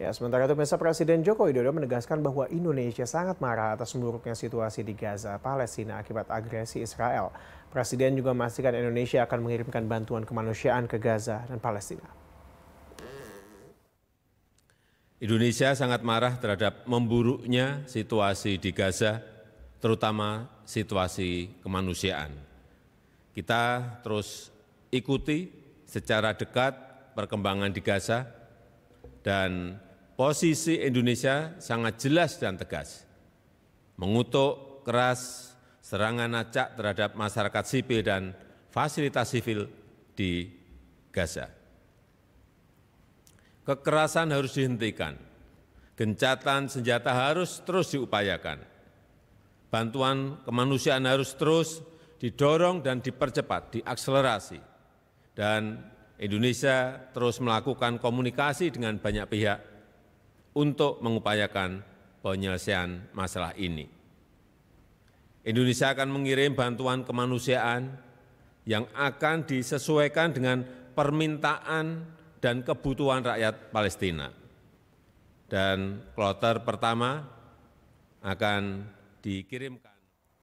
Ya, sementara itu Mesa Presiden Joko Widodo menegaskan bahwa Indonesia sangat marah atas buruknya situasi di Gaza, Palestina akibat agresi Israel. Presiden juga memastikan Indonesia akan mengirimkan bantuan kemanusiaan ke Gaza dan Palestina. Indonesia sangat marah terhadap memburuknya situasi di Gaza, terutama situasi kemanusiaan. Kita terus ikuti secara dekat perkembangan di Gaza dan Posisi Indonesia sangat jelas dan tegas, mengutuk keras serangan acak terhadap masyarakat sipil dan fasilitas sipil di Gaza. Kekerasan harus dihentikan, gencatan senjata harus terus diupayakan, bantuan kemanusiaan harus terus didorong dan dipercepat, diakselerasi, dan Indonesia terus melakukan komunikasi dengan banyak pihak untuk mengupayakan penyelesaian masalah ini. Indonesia akan mengirim bantuan kemanusiaan yang akan disesuaikan dengan permintaan dan kebutuhan rakyat Palestina. Dan kloter pertama akan dikirimkan.